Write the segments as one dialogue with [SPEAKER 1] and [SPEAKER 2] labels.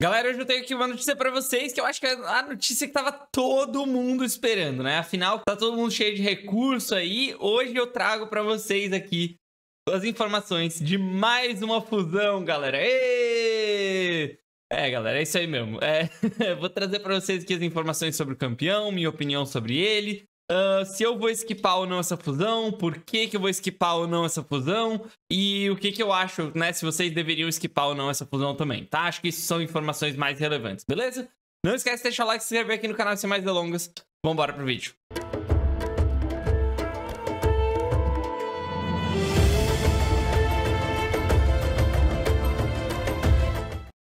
[SPEAKER 1] Galera, hoje eu tenho aqui uma notícia para vocês que eu acho que é a notícia que tava todo mundo esperando, né? Afinal, tá todo mundo cheio de recurso aí. Hoje eu trago para vocês aqui as informações de mais uma fusão, galera. É, galera, é isso aí mesmo. É, vou trazer para vocês aqui as informações sobre o campeão, minha opinião sobre ele, Uh, se eu vou esquipar ou não essa fusão, por que, que eu vou esquipar ou não essa fusão e o que, que eu acho, né, se vocês deveriam esquipar ou não essa fusão também, tá? Acho que isso são informações mais relevantes, beleza? Não esquece de deixar o like, se inscrever aqui no canal sem mais delongas. Vambora pro vídeo.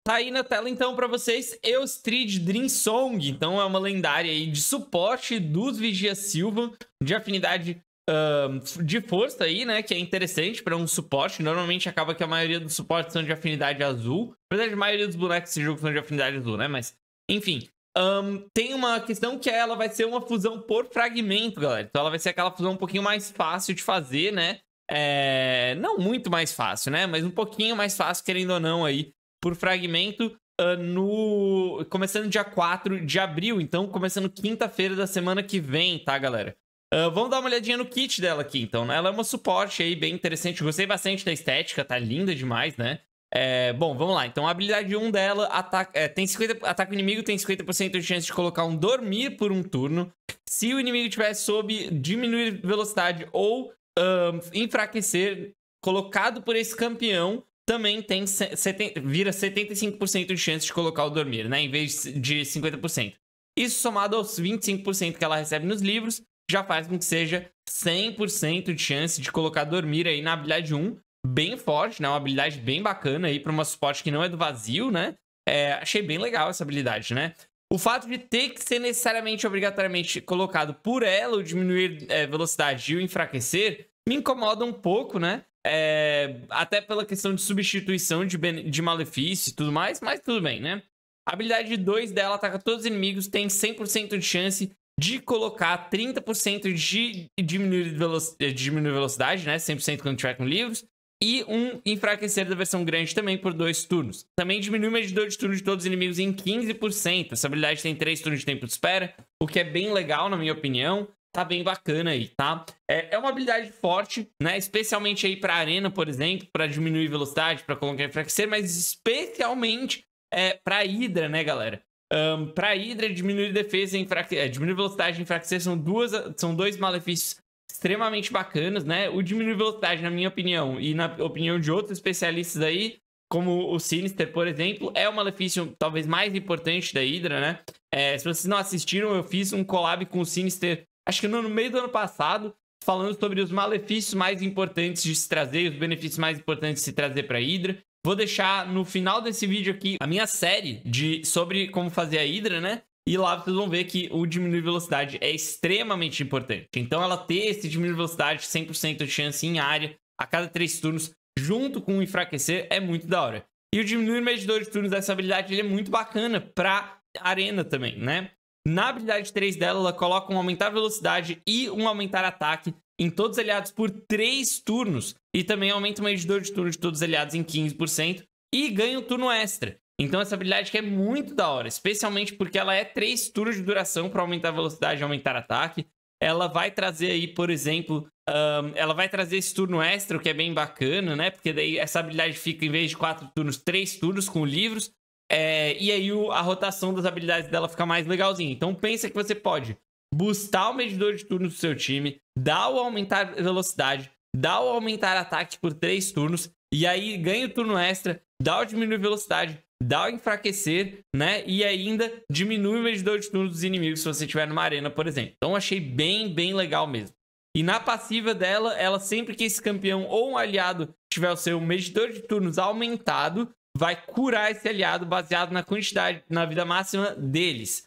[SPEAKER 1] Tá aí na tela então para vocês Eustrid song então é uma lendária aí de suporte dos Vigia Silva, de afinidade uh, de força aí, né, que é interessante para um suporte, normalmente acaba que a maioria dos suportes são de afinidade azul, apesar de a maioria dos bonecos desse jogo são de afinidade azul, né, mas enfim. Um, tem uma questão que é, ela vai ser uma fusão por fragmento, galera, então ela vai ser aquela fusão um pouquinho mais fácil de fazer, né, é... não muito mais fácil, né, mas um pouquinho mais fácil, querendo ou não aí, por fragmento uh, no começando dia 4 de abril, então começando quinta-feira da semana que vem, tá, galera? Uh, vamos dar uma olhadinha no kit dela aqui, então. Né? Ela é uma suporte aí bem interessante. Gostei bastante da estética, tá linda demais, né? É, bom, vamos lá. Então, a habilidade 1 dela ataca, é, tem 50, ataca o inimigo, tem 50% de chance de colocar um dormir por um turno. Se o inimigo tiver sob diminuir velocidade ou um, ah, enfraquecer, colocado por esse campeão, também tem, 70, vira 75% de chance de colocar o dormir, né? Em vez de 50%. Isso somado aos 25% que ela recebe nos livros, já faz com que seja 100% de chance de colocar dormir aí na habilidade 1. Bem forte, né? Uma habilidade bem bacana aí para uma suporte que não é do vazio, né? É, achei bem legal essa habilidade, né? O fato de ter que ser necessariamente, obrigatoriamente colocado por ela o diminuir é, velocidade e o enfraquecer me incomoda um pouco, né? É, até pela questão de substituição de, de malefício e tudo mais, mas tudo bem, né? A habilidade 2 dela ataca todos os inimigos, tem 100% de chance de colocar 30% de diminuir, de diminuir velocidade, né? 100% quando tiver com livros. E um enfraquecer da versão grande também por dois turnos. Também diminui o medidor de turno de todos os inimigos em 15%. Essa habilidade tem 3 turnos de tempo de espera, o que é bem legal, na minha opinião tá bem bacana aí, tá? É, é uma habilidade forte, né? Especialmente aí para arena, por exemplo, para diminuir velocidade, para colocar enfraquecer, mas especialmente é, para Hydra, né, galera? Um, para Hydra, diminuir defesa e enfraquecer, é, diminuir velocidade e enfraquecer são duas, são dois malefícios extremamente bacanas, né? O diminuir velocidade, na minha opinião, e na opinião de outros especialistas aí, como o Sinister, por exemplo, é o malefício talvez mais importante da Hydra, né? É, se vocês não assistiram, eu fiz um collab com o Sinister acho que no meio do ano passado, falando sobre os malefícios mais importantes de se trazer e os benefícios mais importantes de se trazer para a Hydra. Vou deixar no final desse vídeo aqui a minha série de sobre como fazer a Hydra, né? E lá vocês vão ver que o diminuir velocidade é extremamente importante. Então ela ter esse diminuir velocidade 100% de chance em área a cada 3 turnos, junto com o enfraquecer, é muito da hora. E o diminuir medidor de turnos dessa habilidade ele é muito bacana para arena também, né? Na habilidade 3 dela, ela coloca um aumentar velocidade e um aumentar ataque em todos os aliados por 3 turnos. E também aumenta o medidor de turno de todos os aliados em 15% e ganha um turno extra. Então essa habilidade que é muito da hora, especialmente porque ela é 3 turnos de duração para aumentar a velocidade e aumentar ataque. Ela vai trazer aí, por exemplo, um, ela vai trazer esse turno extra, o que é bem bacana, né? Porque daí essa habilidade fica, em vez de 4 turnos, 3 turnos com livros. É, e aí o, a rotação das habilidades dela fica mais legalzinha. Então pensa que você pode boostar o medidor de turnos do seu time, dar o aumentar velocidade, dar o aumentar ataque por 3 turnos, e aí ganha o turno extra, dá o diminuir velocidade, dá o enfraquecer, né? E ainda diminui o medidor de turnos dos inimigos se você estiver numa arena, por exemplo. Então achei bem, bem legal mesmo. E na passiva dela, ela sempre que esse campeão ou um aliado tiver o seu medidor de turnos aumentado, vai curar esse aliado baseado na quantidade, na vida máxima deles.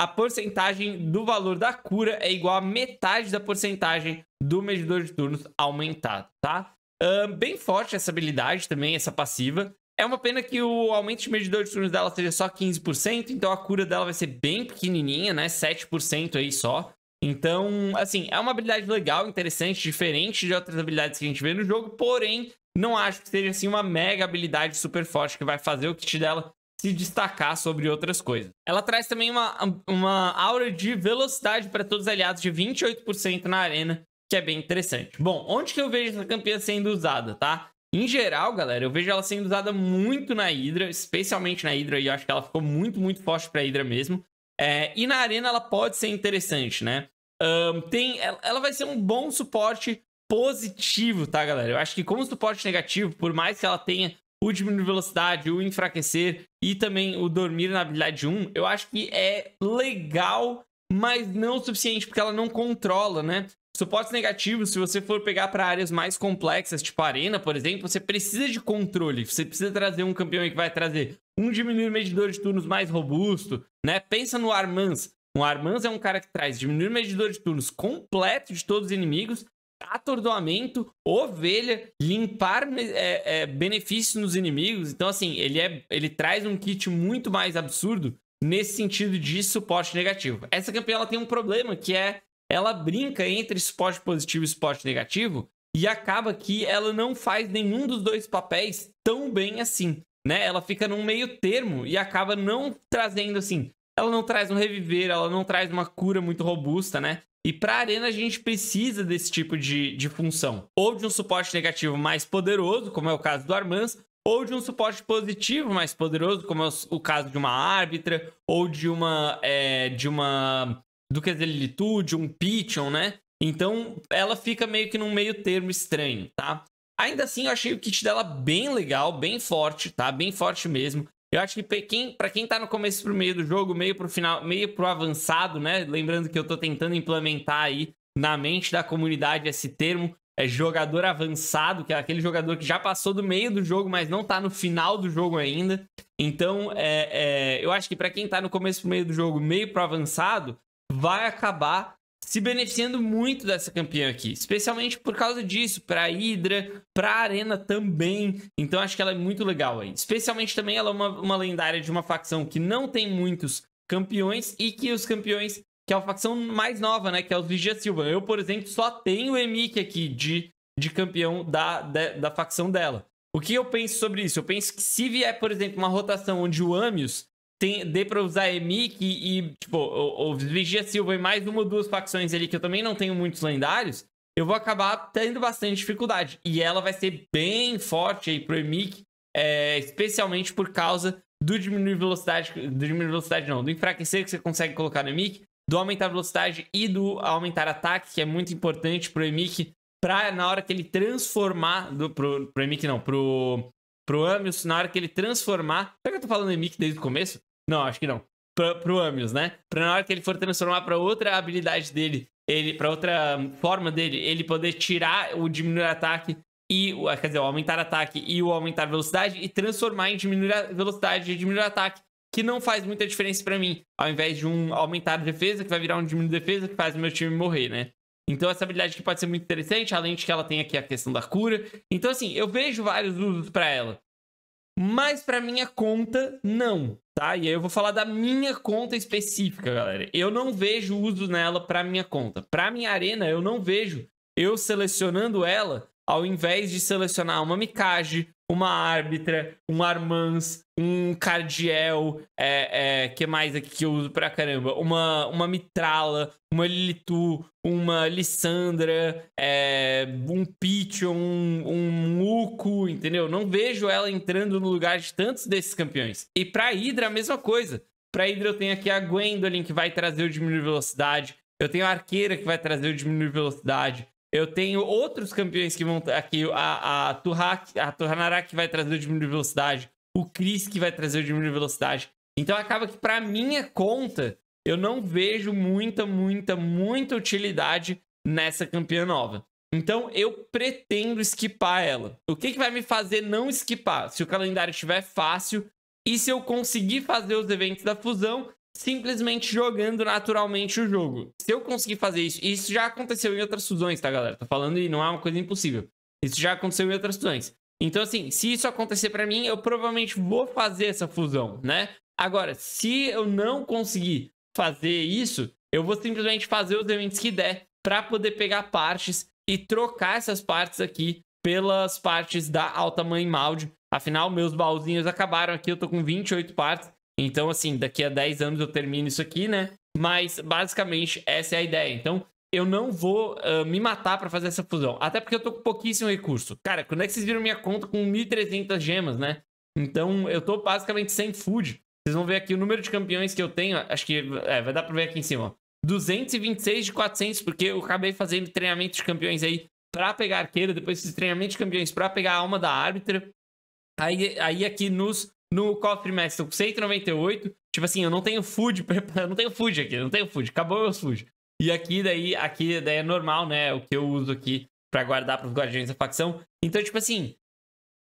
[SPEAKER 1] A porcentagem do valor da cura é igual a metade da porcentagem do medidor de turnos aumentado, tá? Uh, bem forte essa habilidade também, essa passiva. É uma pena que o aumento de medidor de turnos dela seja só 15%, então a cura dela vai ser bem pequenininha, né? 7% aí só. Então, assim, é uma habilidade legal, interessante, diferente de outras habilidades que a gente vê no jogo, porém, não acho que seja assim uma mega habilidade super forte que vai fazer o kit dela se destacar sobre outras coisas. Ela traz também uma, uma aura de velocidade para todos os aliados de 28% na arena, que é bem interessante. Bom, onde que eu vejo essa campeã sendo usada, tá? Em geral, galera, eu vejo ela sendo usada muito na Hydra, especialmente na Hydra, e eu acho que ela ficou muito, muito forte a Hydra mesmo. É, e na Arena ela pode ser interessante, né? Um, tem, ela vai ser um bom suporte positivo, tá, galera? Eu acho que como suporte negativo, por mais que ela tenha o diminuir velocidade, o enfraquecer e também o dormir na habilidade 1, eu acho que é legal, mas não o suficiente, porque ela não controla, né? Suporte negativo. se você for pegar para áreas mais complexas, tipo arena, por exemplo, você precisa de controle. Você precisa trazer um campeão que vai trazer um diminuir medidor de turnos mais robusto, né? Pensa no Armans. O Armans é um cara que traz diminuir medidor de turnos completo de todos os inimigos atordoamento, ovelha, limpar né, é, é, benefícios nos inimigos. Então, assim, ele, é, ele traz um kit muito mais absurdo nesse sentido de suporte negativo. Essa campeã ela tem um problema que é ela brinca entre suporte positivo e suporte negativo e acaba que ela não faz nenhum dos dois papéis tão bem assim, né? Ela fica num meio termo e acaba não trazendo assim ela não traz um reviver, ela não traz uma cura muito robusta, né? E para a arena a gente precisa desse tipo de, de função. Ou de um suporte negativo mais poderoso, como é o caso do Armans, ou de um suporte positivo mais poderoso, como é o caso de uma árbitra, ou de uma. É, de uma. que de um Pigeon, né? Então ela fica meio que num meio termo estranho, tá? Ainda assim, eu achei o kit dela bem legal, bem forte, tá? Bem forte mesmo. Eu acho que para quem, está quem tá no começo pro meio do jogo, meio pro final, meio pro avançado, né? Lembrando que eu tô tentando implementar aí na mente da comunidade esse termo. É jogador avançado, que é aquele jogador que já passou do meio do jogo, mas não tá no final do jogo ainda. Então, é, é, eu acho que para quem tá no começo pro meio do jogo, meio pro avançado, vai acabar se beneficiando muito dessa campeã aqui, especialmente por causa disso, para a Hydra, para a Arena também. Então acho que ela é muito legal aí. Especialmente também ela é uma, uma lendária de uma facção que não tem muitos campeões e que os campeões, que é a facção mais nova, né, que é os Vigia Silva. Eu, por exemplo, só tenho o Emic aqui de, de campeão da, da, da facção dela. O que eu penso sobre isso? Eu penso que se vier, por exemplo, uma rotação onde o Amius tem, dê pra usar Emic e, e, tipo, o, Vigia Silva e mais uma ou duas facções ali que eu também não tenho muitos lendários, eu vou acabar tendo bastante dificuldade. E ela vai ser bem forte aí pro Emic, é, especialmente por causa do diminuir velocidade, do diminuir velocidade não, do enfraquecer que você consegue colocar no Emic, do aumentar velocidade e do aumentar ataque, que é muito importante pro Emic, pra na hora que ele transformar, do, pro, pro Emic não, pro, pro Amius, na hora que ele transformar. Será que eu tô falando Emic desde o começo? Não, acho que não. Pra, pro Amius, né? Pra na hora que ele for transformar pra outra habilidade dele, ele pra outra forma dele, ele poder tirar o diminuir ataque e. Ah, quer dizer, o aumentar ataque e o aumentar velocidade e transformar em diminuir velocidade e diminuir ataque. Que não faz muita diferença para mim. Ao invés de um aumentar defesa, que vai virar um diminuir defesa, que faz o meu time morrer, né? Então, essa habilidade que pode ser muito interessante, além de que ela tem aqui a questão da cura. Então, assim, eu vejo vários usos para ela. Mas para minha conta, não, tá? E aí eu vou falar da minha conta específica, galera. Eu não vejo uso nela para minha conta. Para minha arena, eu não vejo eu selecionando ela ao invés de selecionar uma Mikage, uma árbitra, um Armans, um Cardiel, é, é, que mais aqui que eu uso pra caramba? Uma, uma Mitrala, uma Lilitu, uma Lissandra, é, um Pition, um, um Uco, entendeu? Não vejo ela entrando no lugar de tantos desses campeões. E pra Hydra, a mesma coisa. Pra Hydra eu tenho aqui a Gwendolyn, que vai trazer o diminuir velocidade. Eu tenho a Arqueira, que vai trazer o diminuir velocidade. Eu tenho outros campeões que vão aqui. A, a, Turhak, a que vai trazer o diminuir de velocidade. O Chris que vai trazer o diminuir de velocidade. Então acaba que, para minha conta, eu não vejo muita, muita, muita utilidade nessa campeã nova. Então eu pretendo esquipar ela. O que, que vai me fazer não esquipar? Se o calendário estiver fácil e se eu conseguir fazer os eventos da fusão simplesmente jogando naturalmente o jogo. Se eu conseguir fazer isso, e isso já aconteceu em outras fusões, tá, galera? Tô falando e não é uma coisa impossível. Isso já aconteceu em outras fusões. Então, assim, se isso acontecer para mim, eu provavelmente vou fazer essa fusão, né? Agora, se eu não conseguir fazer isso, eu vou simplesmente fazer os eventos que der para poder pegar partes e trocar essas partes aqui pelas partes da alta mãe Maldi. Afinal, meus baúzinhos acabaram aqui, eu tô com 28 partes. Então, assim, daqui a 10 anos eu termino isso aqui, né? Mas basicamente essa é a ideia. Então, eu não vou uh, me matar para fazer essa fusão. Até porque eu tô com pouquíssimo recurso. Cara, quando é que vocês viram minha conta com 1.300 gemas, né? Então, eu tô basicamente sem food. Vocês vão ver aqui o número de campeões que eu tenho. Acho que é, vai dar pra ver aqui em cima. Ó. 226 de 400, porque eu acabei fazendo treinamento de campeões aí para pegar arqueira. Depois fiz treinamento de campeões para pegar a alma da árbitra. Aí, aí aqui nos no cofre mestre, tô com 198. Tipo assim, eu não tenho food, não tenho food aqui, não tenho food, acabou meus food. E aqui daí, aqui daí é normal, né, o que eu uso aqui para guardar para guardiões da facção. Então, tipo assim,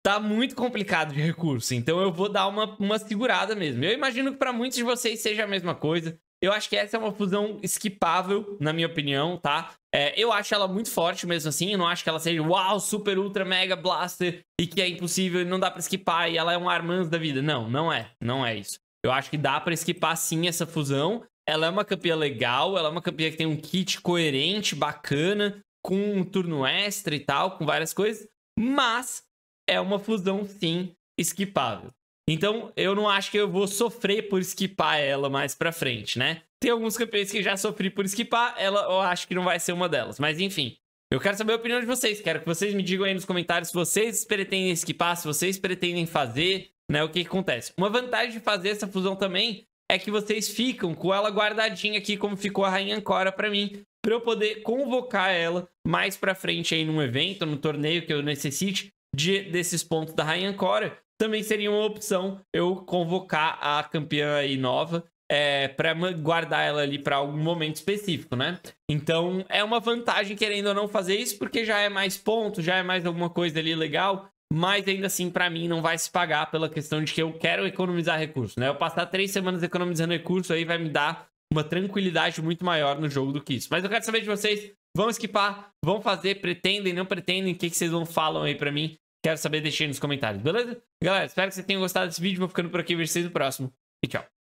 [SPEAKER 1] tá muito complicado de recurso. Então eu vou dar uma, uma segurada mesmo. Eu imagino que para muitos de vocês seja a mesma coisa. Eu acho que essa é uma fusão esquipável, na minha opinião, tá? É, eu acho ela muito forte mesmo assim, eu não acho que ela seja uau, super, ultra, mega blaster e que é impossível e não dá pra esquipar e ela é um Armand da vida. Não, não é. Não é isso. Eu acho que dá pra esquipar sim essa fusão. Ela é uma campeã legal, ela é uma campeã que tem um kit coerente, bacana, com um turno extra e tal, com várias coisas, mas é uma fusão sim esquipável. Então, eu não acho que eu vou sofrer por esquipar ela mais pra frente, né? Tem alguns campeões que já sofri por esquipar, ela eu acho que não vai ser uma delas. Mas enfim, eu quero saber a opinião de vocês. Quero que vocês me digam aí nos comentários se vocês pretendem esquipar, se vocês pretendem fazer, né? O que, que acontece. Uma vantagem de fazer essa fusão também é que vocês ficam com ela guardadinha aqui, como ficou a Rainha Ancora pra mim, pra eu poder convocar ela mais pra frente aí num evento, num torneio que eu necessite de, desses pontos da Rainha Ancora também seria uma opção eu convocar a campeã aí nova é, para guardar ela ali para algum momento específico, né? Então é uma vantagem querendo ou não fazer isso, porque já é mais ponto, já é mais alguma coisa ali legal, mas ainda assim para mim não vai se pagar pela questão de que eu quero economizar recurso, né? Eu passar três semanas economizando recurso aí vai me dar uma tranquilidade muito maior no jogo do que isso. Mas eu quero saber de vocês, vão esquipar, vão fazer, pretendem, não pretendem, o que, que vocês vão falam aí para mim? Quero saber, deixe aí nos comentários, beleza? Galera, espero que vocês tenham gostado desse vídeo. Vou ficando por aqui. Vejo vocês no próximo. E tchau.